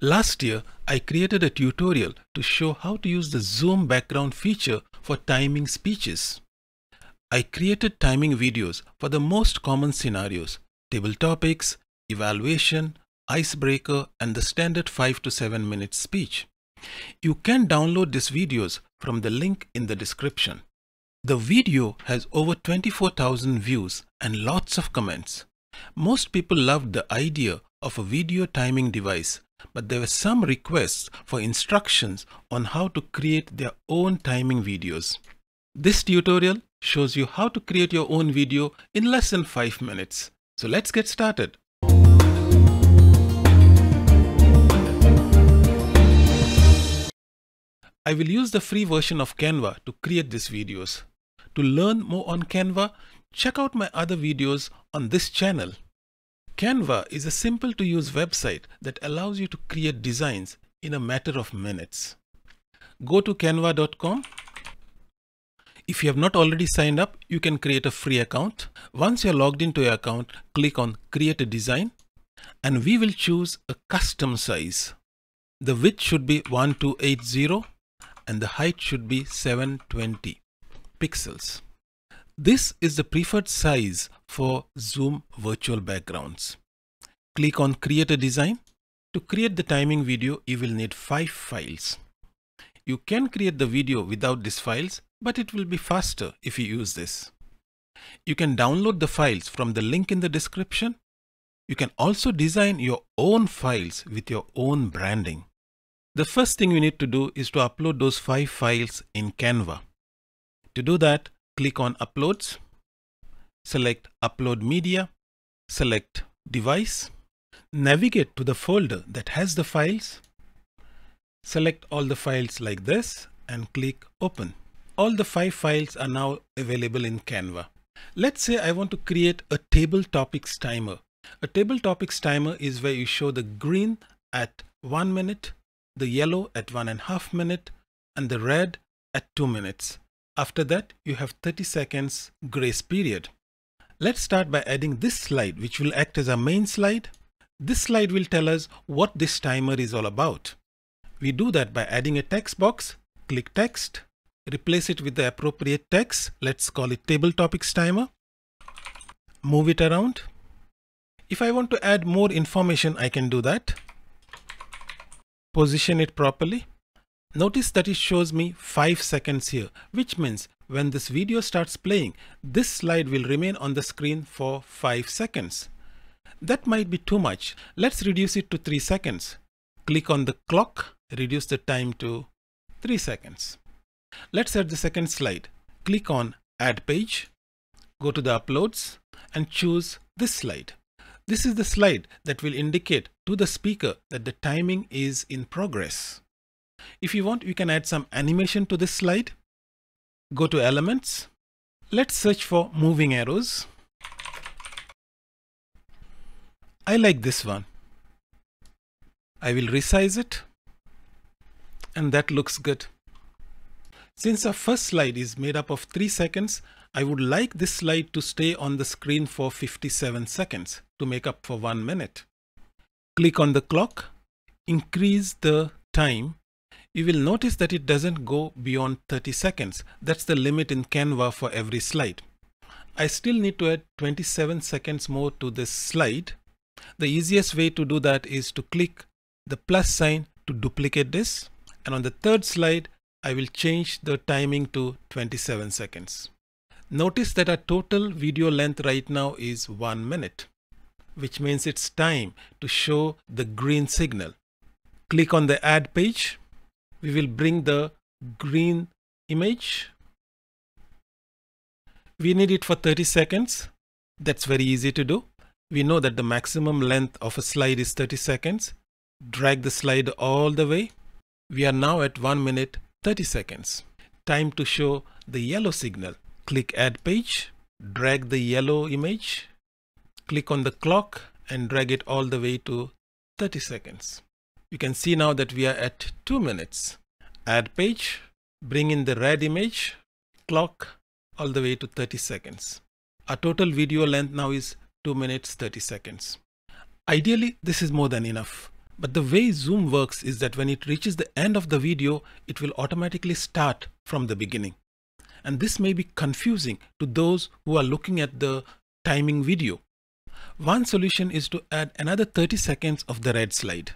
Last year, I created a tutorial to show how to use the zoom background feature for timing speeches. I created timing videos for the most common scenarios, table topics, evaluation, icebreaker and the standard 5 to 7 minute speech. You can download these videos from the link in the description. The video has over 24,000 views and lots of comments. Most people loved the idea of a video timing device but there were some requests for instructions on how to create their own timing videos. This tutorial shows you how to create your own video in less than 5 minutes. So let's get started. I will use the free version of Canva to create these videos. To learn more on Canva, check out my other videos on this channel. Canva is a simple to use website that allows you to create designs in a matter of minutes. Go to canva.com. If you have not already signed up, you can create a free account. Once you're logged into your account, click on create a design and we will choose a custom size. The width should be 1280 and the height should be 720 pixels. This is the preferred size for Zoom virtual backgrounds. Click on create a design. To create the timing video, you will need five files. You can create the video without these files, but it will be faster if you use this. You can download the files from the link in the description. You can also design your own files with your own branding. The first thing you need to do is to upload those five files in Canva. To do that, click on Uploads, select Upload Media, select Device, navigate to the folder that has the files, select all the files like this and click Open. All the five files are now available in Canva. Let's say I want to create a table topics timer. A table topics timer is where you show the green at one minute, the yellow at one and a half minute, and the red at two minutes. After that, you have 30 seconds grace period. Let's start by adding this slide, which will act as our main slide. This slide will tell us what this timer is all about. We do that by adding a text box, click text, replace it with the appropriate text. Let's call it table topics timer. Move it around. If I want to add more information, I can do that. Position it properly. Notice that it shows me 5 seconds here, which means when this video starts playing, this slide will remain on the screen for 5 seconds. That might be too much. Let's reduce it to 3 seconds. Click on the clock, reduce the time to 3 seconds. Let's add the second slide. Click on add page, go to the uploads and choose this slide. This is the slide that will indicate to the speaker that the timing is in progress. If you want, you can add some animation to this slide. Go to elements. Let's search for moving arrows. I like this one. I will resize it. And that looks good. Since our first slide is made up of 3 seconds, I would like this slide to stay on the screen for 57 seconds to make up for 1 minute. Click on the clock, increase the time you will notice that it doesn't go beyond 30 seconds. That's the limit in Canva for every slide. I still need to add 27 seconds more to this slide. The easiest way to do that is to click the plus sign to duplicate this. And on the third slide, I will change the timing to 27 seconds. Notice that our total video length right now is one minute, which means it's time to show the green signal. Click on the add page we will bring the green image. We need it for 30 seconds. That's very easy to do. We know that the maximum length of a slide is 30 seconds. Drag the slide all the way. We are now at 1 minute 30 seconds. Time to show the yellow signal. Click add page, drag the yellow image, click on the clock and drag it all the way to 30 seconds. You can see now that we are at two minutes. Add page, bring in the red image, clock all the way to 30 seconds. Our total video length now is 2 minutes 30 seconds. Ideally, this is more than enough. But the way Zoom works is that when it reaches the end of the video, it will automatically start from the beginning. And this may be confusing to those who are looking at the timing video. One solution is to add another 30 seconds of the red slide.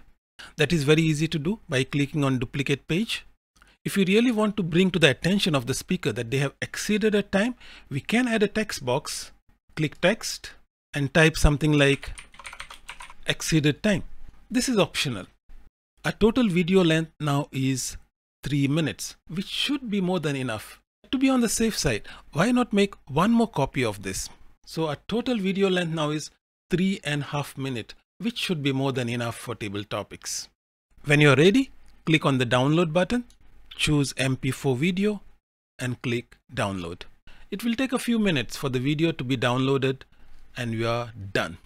That is very easy to do by clicking on duplicate page. If you really want to bring to the attention of the speaker that they have exceeded a time, we can add a text box, click text and type something like exceeded time. This is optional. A total video length now is 3 minutes, which should be more than enough. To be on the safe side, why not make one more copy of this? So a total video length now is three and a half minute which should be more than enough for table topics. When you're ready, click on the download button, choose MP4 video and click download. It will take a few minutes for the video to be downloaded and we are done.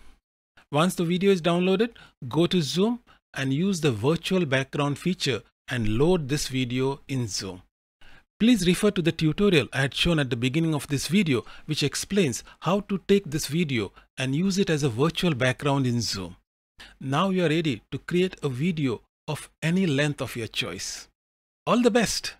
Once the video is downloaded, go to Zoom and use the virtual background feature and load this video in Zoom. Please refer to the tutorial I had shown at the beginning of this video which explains how to take this video and use it as a virtual background in Zoom. Now you are ready to create a video of any length of your choice. All the best!